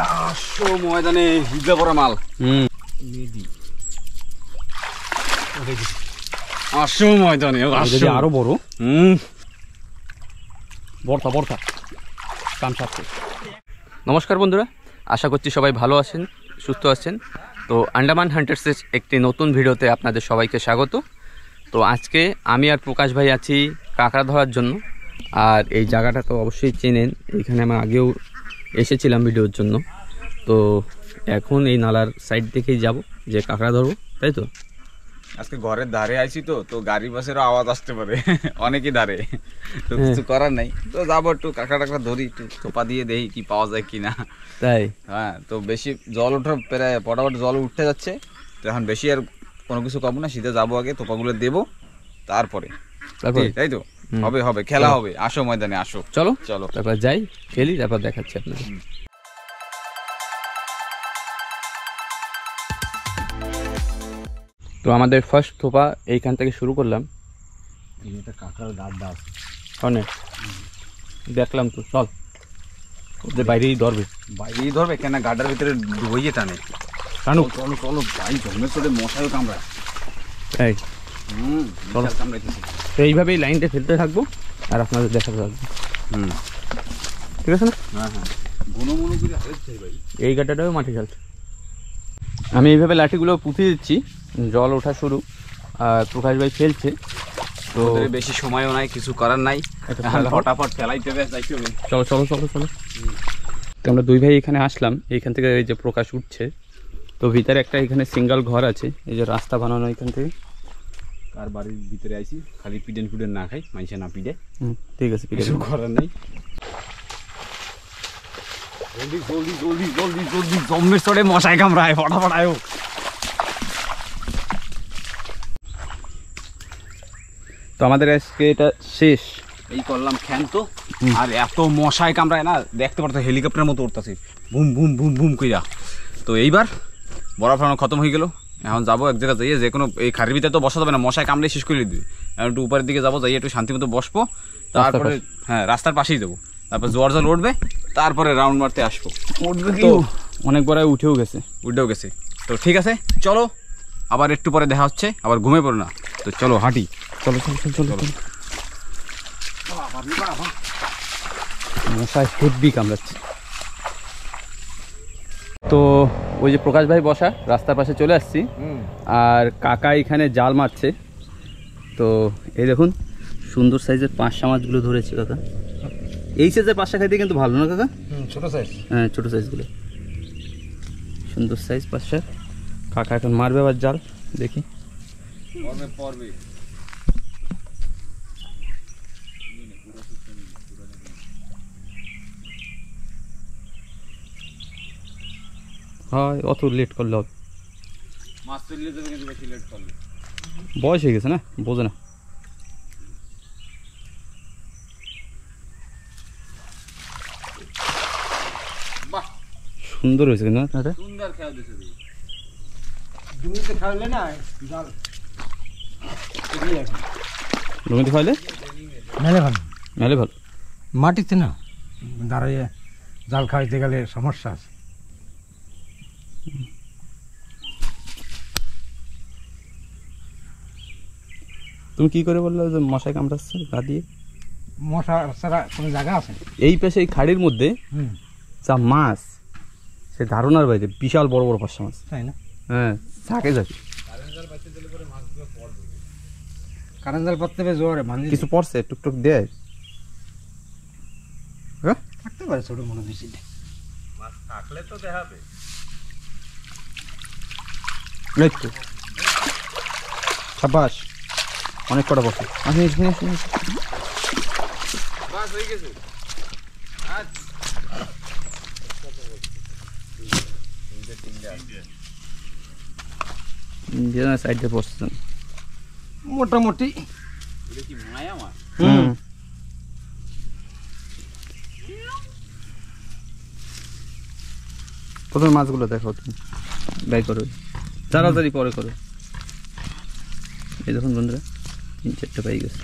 আসো ময়দানে হিজা পড়া মাল হুম আসো ময়দানে আরো বড় হুম বর্তা বর্তা কান নমস্কার বন্ধুরা আশা করছি সবাই ভালো আছেন সুস্থ আছেন তো আন্ডামান হান্টার্সের একটি নতুন ভিডিওতে আপনাদের সবাইকে স্বাগত তো আজকে আমি আর প্রকাশ ভাই আছি কাঁকড়া ধরার জন্য আর এই জায়গাটা তো অবশ্যই চেনেন এখানে আমার আগেও এসেছিলাম ভিডিওর জন্য তো এখন এই নালার সাইড থেকেই যাব যে কাঁকড়া ধরবো তাই তো আজকে ঘরের ধারে আইছি তো তো গাড়ি বাসেরও আওয়াজ আসতে পারে অনেকই ধারে তো কিছু হ্যাঁ। করার নাই তো যাবো একটু কাঁকড়া টাকড়া ধরি একটু টোপা দিয়ে দেই কি পাওয়া যায় কি না তাই হ্যাঁ তো বেশি জল ওঠার প্রায় পটাপট জল উঠতে যাচ্ছে তো এখন বেশি আর কোনো কিছু কমো না শীতে যাবো আগে তোপাগুলো দেবো তারপরে তাই তো হবে হবে খেলা হবে আসো ময়দানে আসো চলো চলো তারপর যাই খেলি তারপর দেখাচ্ছি আপনাদের তো আমাদের ফার্স্ট থোপা এইখান থেকে শুরু করলাম কাকার দাঁত দাঁত অনেক দেখলাম তো চল ওদের বাইরেই ধরবে বাইরেই ধরবে কেন গাডার ভিতরে ডুবইয়ে টানে টানো চলো চলো ভাই ধর্মের সাথে মশাইও এই হুম কামড়াইতেছে তো এইভাবেই লাইনটা ফেলতে থাকবো আর আপনাদের দেখাতে থাকবো হুম ঠিক আছে না হ্যাঁ হ্যাঁ এই গাটাটাও মাটি খেলছে আমি এইভাবে লাঠিগুলো পুঁতে দিচ্ছি জল ওঠা শুরু আর প্রকাশ ভাই ফেলছে তো বেশি সময়ও নাই কিছু করার নাই ফটাফট ফেলাইতে চলো চলো চলো চলো তো আমরা দুই ভাই এখানে আসলাম এইখান থেকে এই যে প্রকাশ উঠছে তো ভিতরে একটা এখানে সিঙ্গল ঘর আছে এই যে রাস্তা বানানো এখান থেকে কার বাড়ির ভিতরে আইছি খালি পিডেন ফুডেন না খাই মাইসে না পিডে ঠিক আছে কিছু করার নেই জলদি জলদি জলদি জলদি জলদি জম্মে চড়ে মশায় কামড়ায় ফটাফট আয়ো তো আমাদের আজকে এটা শেষ এই করলাম ফ্যান তো আর এত মশায় কামড়ায় না দেখতে পারতো হেলিকপ্টারের মতো উঠতেছে বুম ভুম ভুম ভুম কইরা তো এইবার বরফ খতম হয়ে গেলো এখন যাবো এক জায়গায় যাইয়ে যে কোনো এই খাড়ির ভিতরে তো বসা যাবে না মশায় কামড়ে শেষ করে দিবি এখন একটু উপরের দিকে যাবো যাইয়ে একটু শান্তি মতো বসবো তারপরে হ্যাঁ রাস্তার পাশেই যাবো তারপর জোয়ার জল উঠবে তারপরে রাউন্ড মারতে আসবো উঠবে তো অনেক বড় উঠেও গেছে উঠেও গেছে তো ঠিক আছে চলো আবার একটু পরে দেখা হচ্ছে আবার ঘুমে পড়ো না তো চলো হাঁটি চলো চলো চলো চলো চলো মশায় হেব্বি কামড়াচ্ছে তো ওই যে প্রকাশ ভাই বসা রাস্তার পাশে চলে আসছি আর কাকা এখানে জাল মারছে তো এই দেখুন সুন্দর সাইজের পাঁচশা মাছগুলো ধরেছি কাকা এই সাইজের পাঁচশা খাইতে কিন্তু ভালো না কাকা ছোটো সাইজ হ্যাঁ ছোটো সাইজগুলো সুন্দর সাইজ পাঁচশা কাকা এখন মারবে আবার জাল দেখি হয় অত লেট করলে হবে বয়স হয়ে গেছে না বোঝে না সুন্দর হয়েছে কিন্তু মেলে ভালো মেলে ভালো মাটিতে না দাঁড়াইয়ে জাল খাইতে গেলে সমস্যা আছে তুমি কি করে বললে যে মশায় কামড়াচ্ছে গা দিয়ে মশা ছাড়া কোনো জায়গা আছে এই পাশে এই খাড়ির মধ্যে যা মাছ সে ধারণার বাইরে বিশাল বড় বড় পাশা মাছ তাই না হ্যাঁ থাকে যাচ্ছে পাততে জোরে মানে কিছু পড়ছে টুকটুক দেয় হ্যাঁ থাকতে পারে ছোট মনে বেশি মাছ থাকলে তো দেখাবে এই তো সাবাস অনেক কটা বসে আমি এখানে সাইডে বসছেন মোটামুটি প্রথমে মাছগুলো দেখো তুমি ব্যয় করবে তাড়াতাড়ি পরে করো এই দেখুন বন্ধুরা তিন চারটে পাই গেছে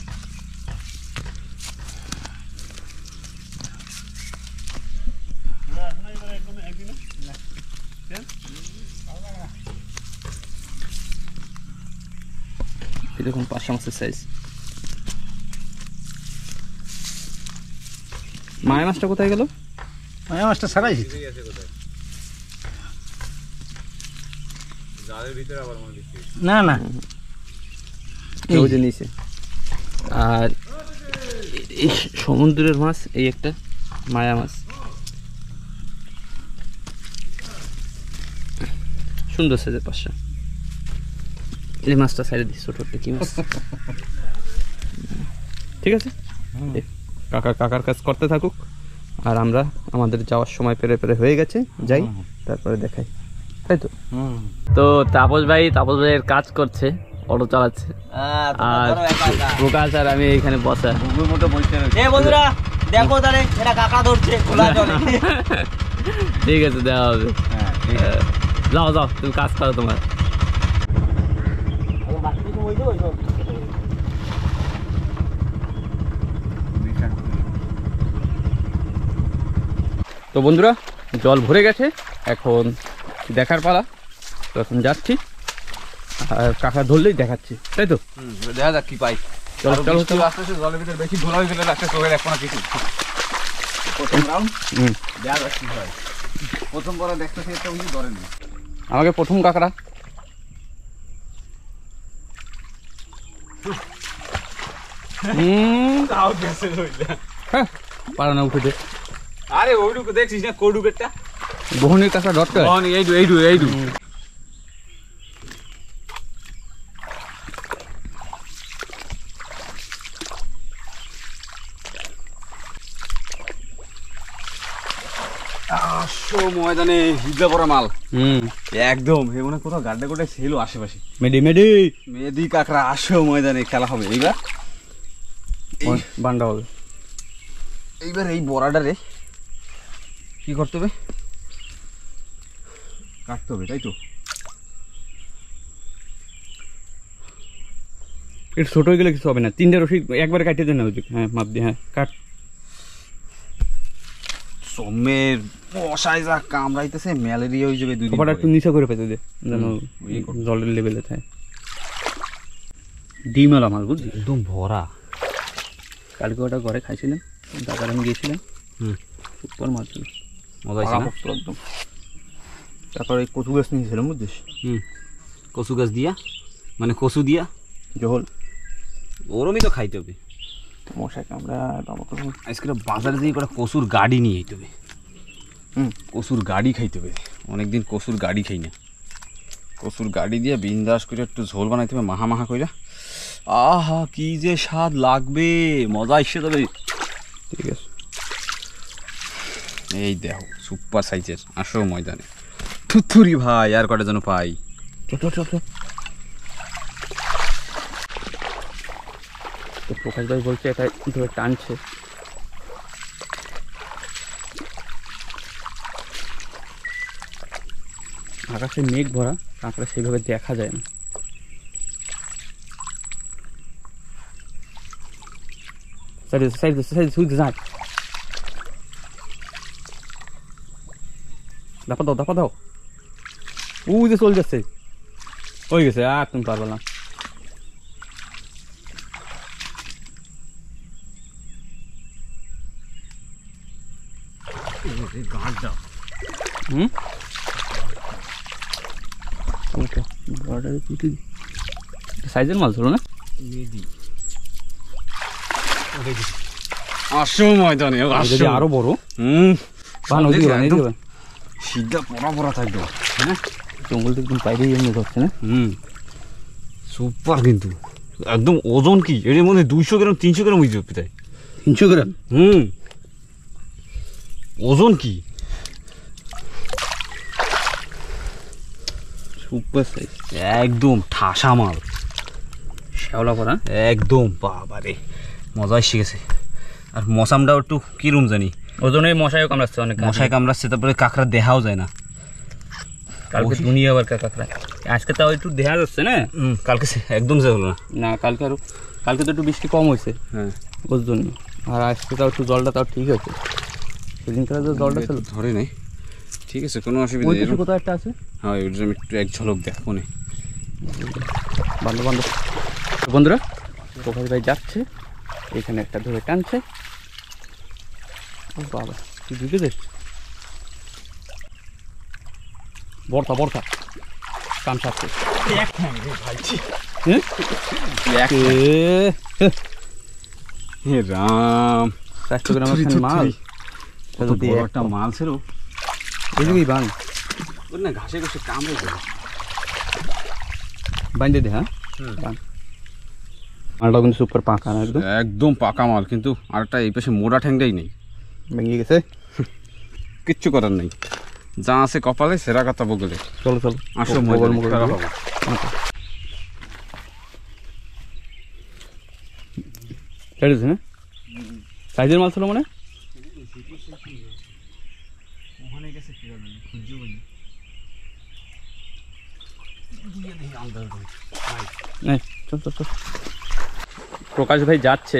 এরকম পাঁচশো মাছের সাইজ মায়া মাছটা কোথায় গেল মায়া মাছটা সারাই কোথায় না না নিচে আর এই সমুদ্রের মাছ এই একটা মায়া মাছ সুন্দর সাইজের পাশা এই মাছটা সাইডে দিচ্ছি ছোট একটা কি মাছ ঠিক আছে কাকা কাকার কাজ করতে থাকুক আর আমরা আমাদের যাওয়ার সময় পেরে পেরে হয়ে গেছে যাই তারপরে দেখাই তাই তো তো তাপস ভাই তাপস ভাইয়ের কাজ করছে অটো চালাচ্ছে হ্যাঁ, আর প্রকাশ আর আমি এখানে বসা বন্ধুরা দেখো তাহলে এটা কাকা ধরছে ঠিক আছে দেওয়া হবে হ্যাঁ, যাও যাও তুমি কাজ করো তোমার তো বন্ধুরা জল ভরে গেছে এখন দেখার পালা তখন যাচ্ছি আর কাকা ধরলেই দেখাচ্ছি তাই তো দেখা যাক কি পাই চলো ভিতরে বেশি এক প্রথম রাউন্ড দেখা যাক হয় দেখতে আমাকে প্রথম কাকড়া হ্যাঁ, পারানা উঠে আরে ওইটুকু দেখছিস না কোডুকেরটা বহনির কাঁকড়া ডটকা বহনি এইটু এইটু এইটু একদম এ মানে কোথাও গাড্ডা গোটা ছিল আশেপাশে মেডি মেডি মেডি কাকড়া আসো ময়দানে খেলা হবে এইবার বান্ডা এইবার এই বড়াটা রে কি করতে হবে কাটতে হবে তাই তো এটা ছোট হয়ে গেলে কিছু হবে না তিনটে রশি একবার কাটিয়ে দেন না হ্যাঁ মাপ দিয়ে হ্যাঁ কাট যা কামড়াইতেছে ম্যালেরিয়া হয়ে যাবে দুই একটু করে পেতে দে যেন জলের লেভেলে থাকে বুঝলি একদম ভরা কালকে ওটা ঘরে খাইছিলেন দাদার আমি গিয়েছিলাম হুম সুপার মাছ মজা একদম তারপরে এই কচু গাছ নিয়েছিলাম বুঝছিস হুম কচু গাছ দিয়া মানে কচু দিয়া জহল ওরমই তো খাইতে হবে মশা কামড়া আজকে বাজারে দিয়ে করে কচুর গাড়ি নিয়ে যেতে হবে হুম কচুর গাড়ি খাইতে হবে অনেকদিন কচুর গাড়ি খাই না কচুর গাড়ি দিয়ে বিন্দাস করে একটু ঝোল বানাইতে হবে মাহা মাহা কইরা আহা কি যে স্বাদ লাগবে মজা এসে তবে ঠিক আছে এই দেখো সুপার সাইজের আসো ময়দানে থুথুরি ভাই আর কটা যেন পাই প্রকাশ ভাই বলছে এটা কিভাবে টানছে আকাশে মেঘ ভরা কাঁকড়া সেভাবে দেখা যায় না সাইড দাপা দাও দাপা দাও উই যে যাচ্ছে হয়ে গেছে আর তুমি পারবে না হুম সাইজের মাল ধরো না আসো ময়দানে আসো আরো বড় হম ভালো দিয়ে সিদ্ধা পড়া পড়া থাকবে হ্যাঁ জঙ্গলটা একদম বাইরেই এমনি ধরছে না হুম সুপার কিন্তু একদম ওজন কি এর মধ্যে দুইশো গ্রাম তিনশো গ্রাম হয়েছে তিনশো গ্রাম হুম ওজন কি সুপার সাইজ একদম ঠাসা মাল শ্যাওলা করা একদম বাবারে মজাই শিখেছে আর মশামটাও একটু কীরম জানি ওজনে মশায় কামড়াচ্ছে অনেক মশাই কামড়াচ্ছে তারপরে কাঁকড়া দেহাও যায় না কালকে দুনিয়া আবার কাঁকড়া আজকে তাও একটু দেখা হচ্ছে না কালকে একদম যা হলো না না কালকে আরও কালকে তো একটু বৃষ্টি কম হয়েছে হ্যাঁ ওর জন্য আর আজকে তাও একটু জলটা তাও ঠিক আছে সেদিনকার তো জলটা ছিল ধরে নেই ঠিক আছে কোনো অসুবিধা নেই কোথাও একটা আছে হ্যাঁ ওই জন্য একটু এক ঝলক দেখবো না বান্ধব বান্ধব বন্ধুরা প্রকাশ ভাই যাচ্ছে এখানে একটা ধরে টানছে বাবা তুই দিকে দেখছিস порта порта কাম শাস্তি এক ভাই কি হ্যাহে রাম শাস্তি করে মারতে হলদি порта মাল সরু এভি বান উনি ঘাসে কিছু কাম নেই বন্ধি দে হ্যাঁ মানে লাগুন সুপার পাকা একদম একদম পাকা মাল কিন্তু আটা এই পাশে মোড়া ঠ্যাং দেই নেই মങ്ങി গেছে কিচ্ছু করার নাই যা আছে কপালে সেরা কথা বগলে চলো চলো আসো মোবাইল মোবাইল হ্যাঁ সাইজের মাল ছিল মানে প্রকাশ ভাই যাচ্ছে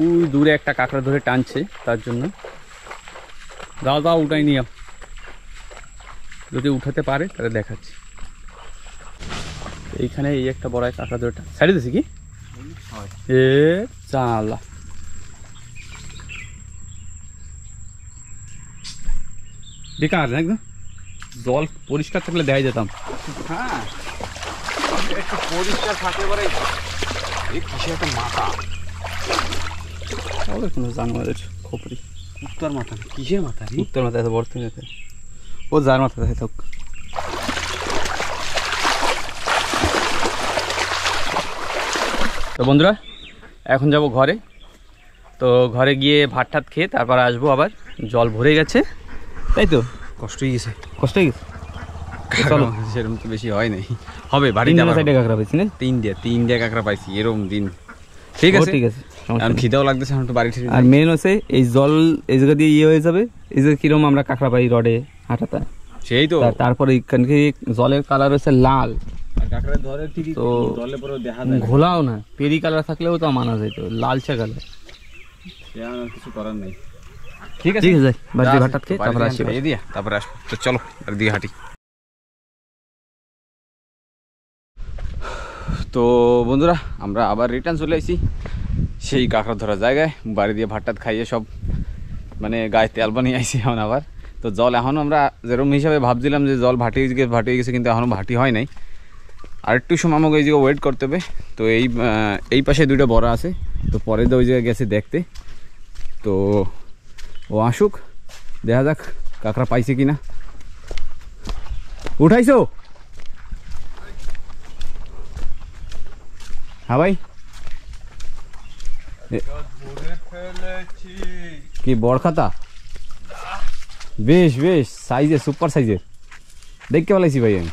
ওই দূরে একটা কাঁকড়া ধরে টানছে তার জন্য দাও দাও উঠাই নিয়ে যদি উঠাতে পারে তাহলে দেখাচ্ছি এইখানে এই একটা বড় একটা আঁকা দুটা ছাড়ি দিছি কি বেকার একদম জল পরিষ্কার থাকলে দেখাই যেতাম হ্যাঁ পরিষ্কার থাকে পরে এই কিসে একটা মাথা খোপড়ি উত্তর মাথা কিসের মাথা উত্তর মাথা এত বর্তমানে ও যার মাথা থাক তো বন্ধুরা এখন যাব ঘরে তো ঘরে গিয়ে ভাত ঠাত খেয়ে তারপর আসবো আবার জল ভরে গেছে তাই তো কষ্ট হয়ে গেছে কষ্ট হয়ে গেছে চলো সেরকম তো বেশি হয় নাই হবে বাড়িতে আমার সাইডে কাঁকড়া পাইছি না তিন দিয়া তিন দিয়া কাঁকড়া পাইছি এরকম দিন ঠিক আছে ঠিক আছে আর খিদাও লাগতেছে আমার তো বাড়ি আর মেন হচ্ছে এই জল এই জায়গা দিয়ে ইয়ে হয়ে যাবে এই যে কীরকম আমরা কাঁকড়া পাই রডে হাঁটাতে সেই তো তারপরে জলের কালার হচ্ছে লাল তো ঘোলাও না পেরি কালার থাকলেও তো মানা যেত কালার তো বন্ধুরা আমরা আবার রিটার্ন চলে আসি সেই কাঁকড়া ধরা জায়গায় বাড়ি দিয়ে ভাতটাত খাইয়ে সব মানে গায়ে তেল বানিয়ে আইসি এখন আবার তো জল এখন আমরা যেরকম হিসাবে ভাবছিলাম যে জল ভাটিয়ে গেছে ভাটিয়ে গেছে কিন্তু এখনও ভাটি হয় নাই আর একটু সময় আমাকে ওই জায়গায় ওয়েট করতে হবে তো এই এই পাশে দুইটা বড় আছে তো পরে তো ওই জায়গায় গেছে দেখতে তো ও আসুক দেখা যাক কাঁকড়া পাইছে কিনা উঠাইছো হ্যাঁ ভাই কি বড় খাতা বেশ বেশ সাইজের সুপার সাইজের দেখতে পালাইছি ভাই আমি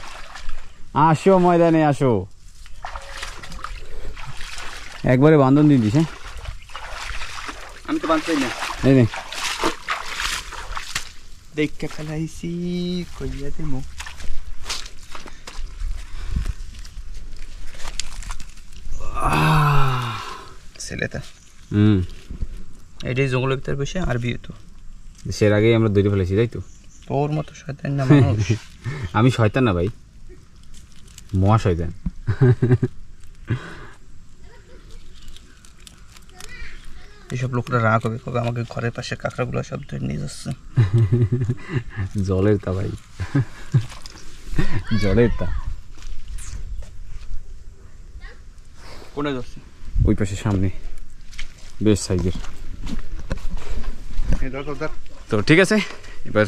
আসো ময়দানে আসো একবারে বান্ধন দিয়ে দিস হ্যাঁ আমি তো বাঁধতে না এই নে দেখতে ফেলাইছি কইয়া দেবো ছেলেটা হুম এটাই জঙ্গলের ভিতরে বসে আর বিয়ে তো সের আগেই আমরা দৌড়ে ফেলেছি তাই তো তোর মতো শয়তান না মানুষ আমি শয়তান না ভাই মহা শয়তান এসব লোকরা রাগ হবে কবে আমাকে ঘরের পাশে কাঁকড়াগুলো সব ধরে নিয়ে যাচ্ছে জলের তা ভাই জলের তা কোনে যাচ্ছে ওই পাশে সামনে বেশ সাইজের দরকার তো ঠিক আছে এবার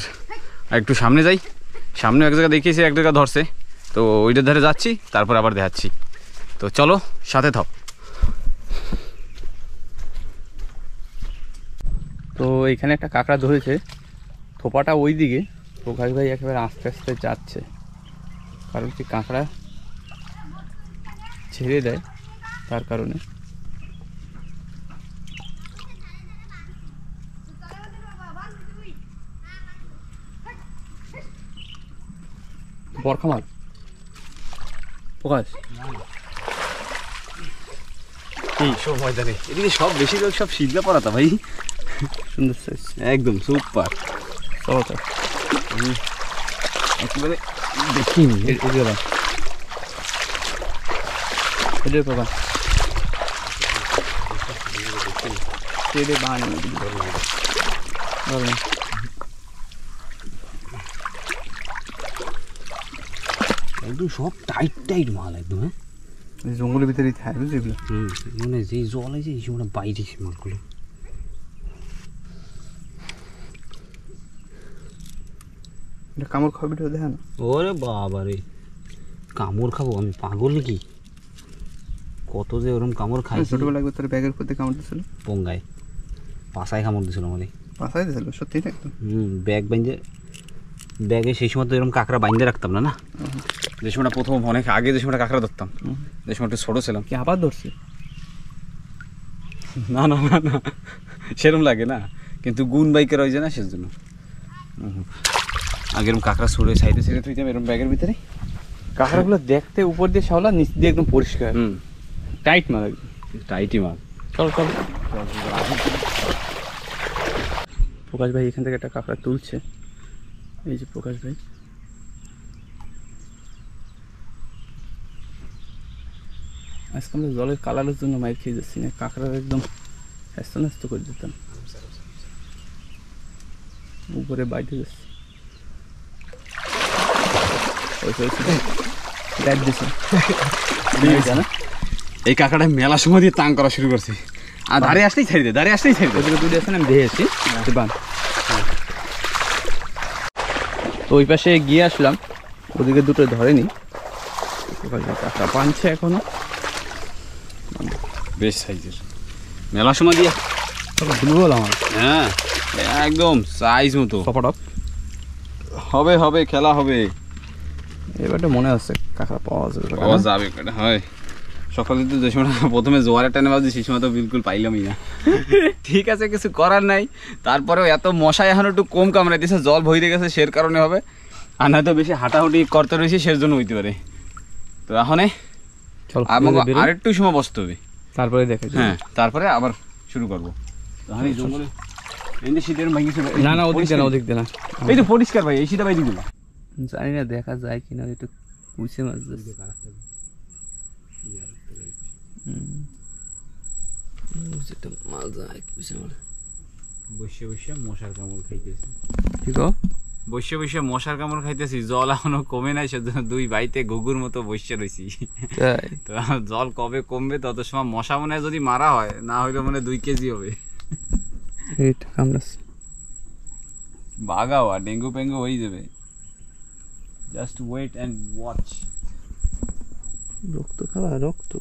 একটু সামনে যাই সামনে এক জায়গা দেখিয়েছি এক জায়গা ধরছে তো ওইটার ধারে যাচ্ছি তারপর আবার দেখাচ্ছি তো চলো সাথে থাক তো এখানে একটা কাঁকড়া ধরেছে থোপাটা ওই দিকে প্রকাশ ভাই একেবারে আস্তে আস্তে যাচ্ছে কারণ কি কাঁকড়া ছেড়ে দেয় তার কারণে বরখা প্রকাশ এই সব ময়দানে এদিকে সব বেশিরভাগ সব শীতলা পড়াতা ভাই সুন্দর একদম সুপার চলো তো একেবারে দেখিনি এগুলো এদের বাবা বানিয়ে সব টাইট টাইট মাল একদম হ্যাঁ জঙ্গলের হুম মানে জল আছে এই সময় বাইরে সে মালগুলো কামড় দেখেন ওরে বাবা রে কামড় খাবো আমি পাগল নাকি কত যে ওরকম কামড় খাই ছোটবেলা একবার তোর ব্যাগের প্রতি কামড় দিছিল পঙ্গায় পাশায় কামড় দিছিল আমাদের পাশায় দিছিল সত্যি একদম হুম ব্যাগ বাইন্দে ব্যাগে সেই সময় তো এরকম কাঁকড়া বাইন্দে রাখতাম না না যে সময়টা প্রথম অনেক আগে যে সময়টা কাঁকড়া ধরতাম যে একটু ছোটো ছিলাম কি আবার ধরছি না না না না সেরম লাগে না কিন্তু গুণ বাইকের ওই যে না আগে এরকম কাঁকড়া সরে সাইডে ছেড়ে তুই এরকম ব্যাগের ভিতরে কাঁকড়াগুলো দেখতে উপর দিয়ে শাওলা নিচ দিয়ে একদম পরিষ্কার হুম টাইট মাল টাইটই মাল চল চল প্রকাশ ভাই এখান থেকে একটা কাঁকড়া তুলছে এই যে প্রকাশ ভাই আজকে আমরা জলের কালারের জন্য মাইর খেয়ে যাচ্ছি না কাঁকড়ার একদম হ্যাস্ত ন্যাস্ত করে দিতাম উপরে বাইরে যাচ্ছি এই কাকাটা মেলা সময় দিয়ে টাং করা শুরু করছি আর দাঁড়িয়ে আসতেই ছাড়ি দে দাঁড়িয়ে আসতেই ছাড়ি দেবে দুটো আসেন আমি ধেয়ে আসছি তো ওই পাশে গিয়ে আসলাম ওদিকে দুটো ধরেনি কাঁকড়া পানছে এখনো বেশ সাইজের মেলা সময় দিয়া হ্যাঁ, একদম সাইজ মতো হবে হবে খেলা হবে এবারটা মনে আছে কাকা পাওয়া যাবে পাওয়া যাবে হয় সকালে তো যে সময় প্রথমে জোয়ারে টানে বাজি সেই সময় তো বিলকুল পাইলামই না ঠিক আছে কিছু করার নাই তারপরেও এত মশা এখন একটু কম কামড়ায় দিয়েছে জল ভরে গেছে সের কারণে হবে আর নয়তো বেশি হাঁটাহুটি করতে রয়েছে সের জন্য হইতে পারে তো এখন আমাকে আরেকটু সময় বসতে হবে তারপরে দেখে হ্যাঁ তারপরে আবার শুরু করব না না ওদিক দেনা ওদিক দেনা এই তো পরিষ্কার ভাই এই শীতে ভাই দিগুলো জানি না দেখা যায় কিনা একটু বুঝে মাছ যাচ্ছে মাছ যায় বুঝে মানে বসে বসে মশার কামড় খাইতেছে ঠিক আছে বসে বসে মশার কামড় খাইতেছি জল এখনো কমে নাই সেজন্য দুই ভাইতে ঘুঘুর মতো বসে রয়েছি তো জল কবে কমবে তত সময় মশা মনে যদি মারা হয় না হইলে মনে দুই কেজি হবে ডেঙ্গু পেঙ্গু হয়ে যাবে জাস্ট ওয়েট অ্যান্ড ওয়াচ রক্ত খাওয়া রক্ত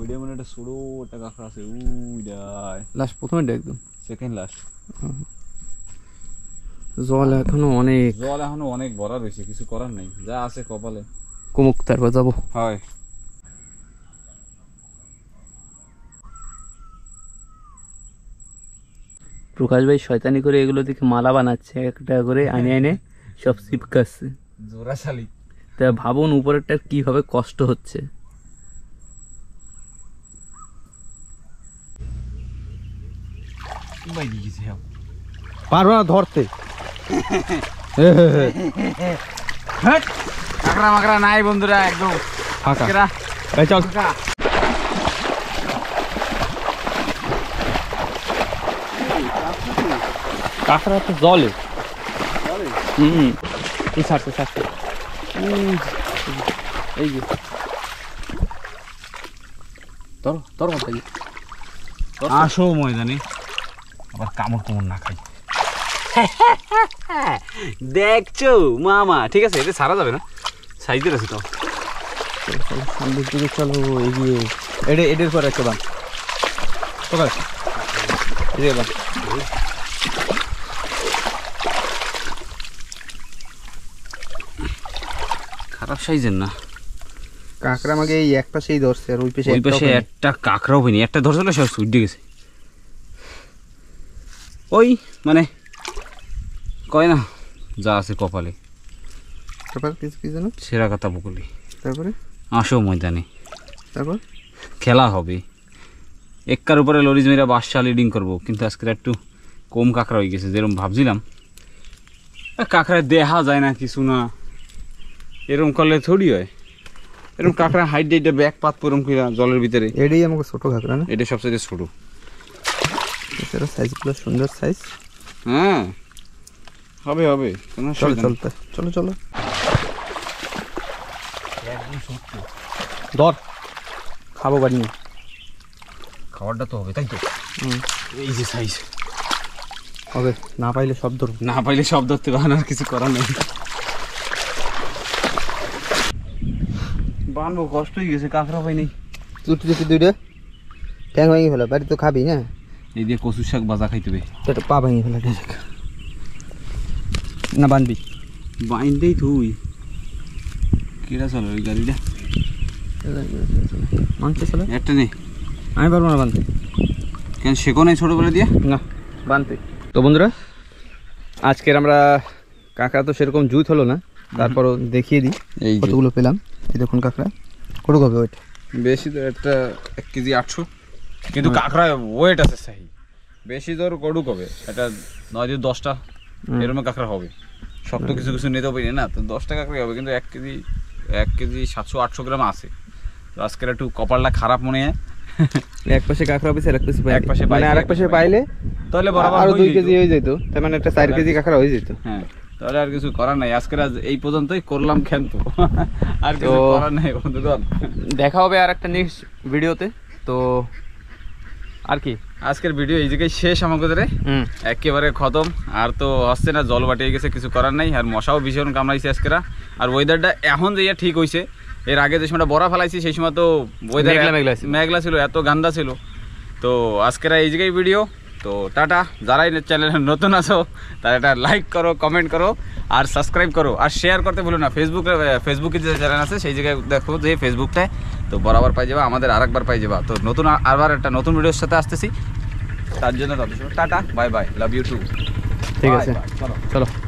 ওইটা মানে একটা ছোট একটা কাঁকড়া আছে উইডায় লাস্ট প্রথমে একদম সেকেন্ড লাস্ট জল এখনো অনেক জল এখনো অনেক ভরা রয়েছে কিছু করার নেই যা আছে কপালে কুমুক তারপর যাবো হয় প্রকাশ ভাই শয়তানি করে এগুলো থেকে মালা বানাচ্ছে একটা করে আনে আনে সব চিপকাচ্ছে জোড়াশালি তা ভাবুন উপরেরটার কিভাবে কষ্ট হচ্ছে হ্যাঁ। পারবো না ধরতে কাঁকড়া মাকড়া নাই বন্ধুরা একদম কাঁকড়া তো জলে হুম আসো ময়দানে আবার কামড় কুমড় না খাই দেখছো মামা ঠিক আছে এটা সারা যাবে না সাইজের আছে তো দিকে চলো এগিয়ে এডে এডের পর একটা বান বান খারাপ সাইজের না কাঁকড়া আমাকে এই এক পাশেই ধরছে আর ওই পাশে ওই পাশে একটা কাঁকড়াও হয়নি একটা ধরছে না সব সুইট গেছে ওই মানে কয় না যা আছে কপালে সেরা কথা বকলি তারপরে আসো ময়দানে তারপর খেলা হবে এককার উপরে লরিজ মেরা বাদশাহ লিডিং করবো কিন্তু আজকে একটু কম কাঁকড়া হয়ে গেছে যেরকম ভাবছিলাম কাঁকড়ায় দেহা যায় না কিছু না এরকম করলে থোড়ি হয় এরকম কাঁকড়া হাইট এটা ব্যাক পাত পরম কিনা জলের ভিতরে এটাই আমাকে ছোটো কাঁকড়া না এটা সবচেয়ে ছোটো এছাড়া সাইজগুলো সুন্দর সাইজ হ্যাঁ হবে হবে কোনো চলো চলতে চলো চলো ধর খাবো বানিয়ে খাবারটা তো হবে তাই তো এই যে সাইজ হবে না পাইলে সব ধর না পাইলে সব ধরতে পারেন আর কিছু করার নেই বানবো কষ্ট হয়ে গেছে কাঁকড়া পাইনি চুটি চুটি দুইটা ট্যাং ভেঙে ফেলো বাড়ি তো খাবি না এই দিয়ে কচু শাক বাজা খাইতে হবে এটা পা ভেঙে ফেলা না বানবি বাইনতেই তুই কেটা চলো ওই গাড়িটা মাংস চলো একটা নেই আমি পারবো না বানতে কেন শেখো নাই ছোটোবেলা দিয়ে না বানতে তো বন্ধুরা আজকের আমরা কাঁকড়া তো সেরকম জুত হলো না তারপরও দেখিয়ে দিই এই কতগুলো পেলাম এই দেখুন কাঁকড়া কত কবে ওইটা বেশি তো একটা এক কেজি আটশো কিন্তু হ্যাঁ। কাঁকড়া ওয়েট আছে সেই বেশি ধর গরু কবে এটা নয় দিয়ে দশটা এরকম কাঁকড়া হবে শক্ত কিছু কিছু নিতে পারি না তো দশটা কাঁকড়াই হবে কিন্তু এক কেজি এক কেজি সাতশো আটশো গ্রাম আছে তো আজকের একটু কপালটা খারাপ মনে হয় এক পাশে কাঁকড়া এক পাশে এক পাশে মানে পাশে পাইলে তাহলে বরাবর আরো দুই কেজি হয়ে যেত তার মানে একটা চার কেজি কাঁকড়া হয়ে যেত হ্যাঁ তাহলে আর কিছু করার নাই আজকের আজ এই পর্যন্তই করলাম আর কিছু করার নাই বন্ধুগণ দেখা হবে আর একটা নেক্সট ভিডিওতে তো আর কি আজকের ভিডিও এই জায়গায় শেষ আমাদের একেবারে খতম আর তো হচ্ছে না জল বাটিয়ে গেছে কিছু করার নাই আর মশাও ভীষণ কামড়াইছে আজকেরা আর ওয়েদারটা এখন যে ঠিক হয়েছে এর আগে যে সময়টা বড়া ফেলাইছি সেই সময় তো ওয়েদার মেঘলা ছিল এত গান্দা ছিল তো আজকেরা এই জায়গায় ভিডিও তো টাটা যারাই চ্যানেলে নতুন আছো তারা এটা লাইক করো কমেন্ট করো আর সাবস্ক্রাইব করো আর শেয়ার করতে ভুলো না ফেসবুকে ফেসবুকে যে চ্যানেল আছে সেই জায়গায় দেখো যে ফেসবুকটায় তো বরাবর পাই যাবা আমাদের আর একবার পাই যাবা তো নতুন আরবার একটা নতুন ভিডিওর সাথে আসতেছি তার জন্য tata bye bye love you too ঠিক আছে চলো